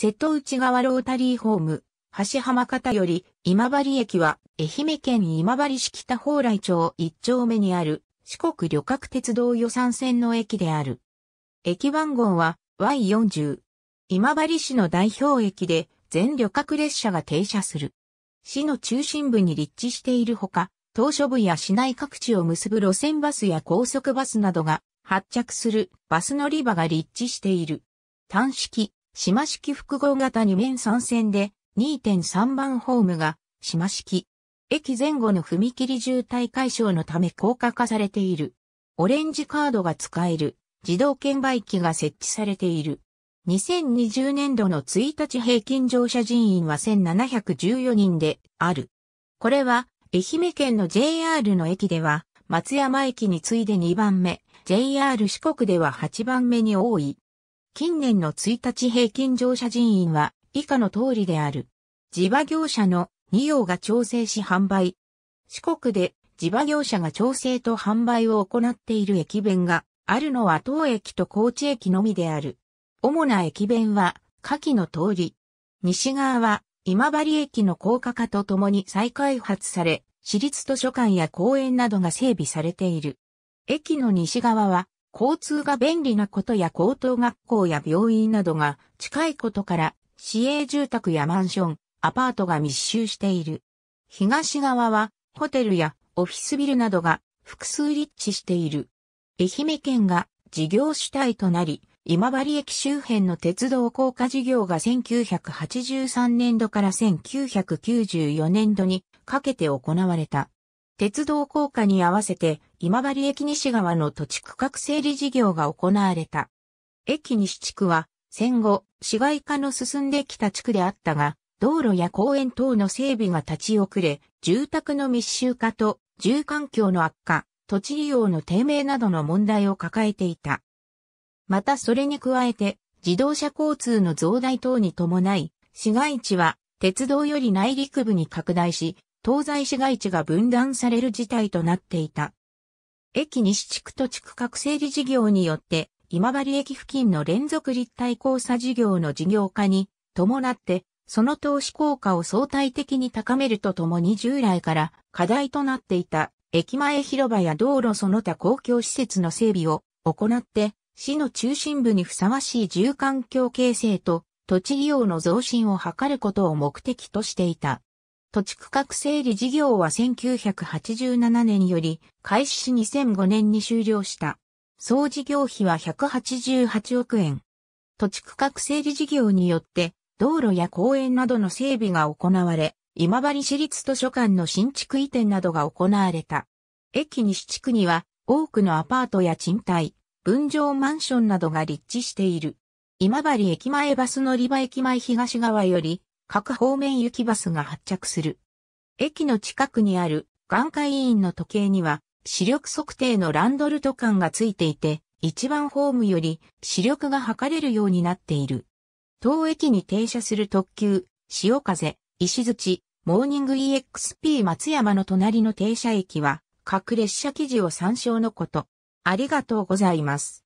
瀬戸内川ロータリーホーム、橋浜方より今治駅は愛媛県今治市北蓬莱町一丁目にある四国旅客鉄道予算線の駅である。駅番号は Y40。今治市の代表駅で全旅客列車が停車する。市の中心部に立地しているほか、島しょ部や市内各地を結ぶ路線バスや高速バスなどが発着するバス乗り場が立地している。単式、島式複合型2面3線で2.3番ホームが島式。駅前後の踏切渋滞解消のため高架化されている。オレンジカードが使える自動券売機が設置されている。2020年度の1日平均乗車人員は1714人である。これは愛媛県の JR の駅では松山駅に次いで2番目、JR 四国では8番目に多い。近年の1日平均乗車人員は以下の通りである。地場業者の2用が調整し販売。四国で地場業者が調整と販売を行っている駅弁があるのは当駅と高知駅のみである。主な駅弁は下記の通り。西側は今治駅の高架化とともに再開発され、私立図書館や公園などが整備されている。駅の西側は交通が便利なことや高等学校や病院などが近いことから市営住宅やマンション、アパートが密集している。東側はホテルやオフィスビルなどが複数立地している。愛媛県が事業主体となり、今治駅周辺の鉄道高架事業が1983年度から1994年度にかけて行われた。鉄道効果に合わせて今治駅西側の土地区画整理事業が行われた。駅西地区は戦後市街化の進んできた地区であったが、道路や公園等の整備が立ち遅れ、住宅の密集化と住環境の悪化、土地利用の低迷などの問題を抱えていた。またそれに加えて自動車交通の増大等に伴い、市街地は鉄道より内陸部に拡大し、東西市街地が分断される事態となっていた。駅西地区と地区各整理事業によって、今治駅付近の連続立体交差事業の事業化に伴って、その投資効果を相対的に高めるとともに従来から課題となっていた駅前広場や道路その他公共施設の整備を行って市の中心部にふさわしい住環境形成と土地利用の増進を図ることを目的としていた。土地区画整理事業は1987年より開始し2005年に終了した。総事業費は188億円。土地区画整理事業によって道路や公園などの整備が行われ、今治市立図書館の新築移転などが行われた。駅西地区には多くのアパートや賃貸、分譲マンションなどが立地している。今治駅前バス乗り場駅前東側より各方面行きバスが発着する。駅の近くにある眼科医院の時計には視力測定のランドルト感がついていて、一番ホームより視力が測れるようになっている。当駅に停車する特急、潮風、石槌、モーニング EXP 松山の隣の停車駅は、各列車記事を参照のこと。ありがとうございます。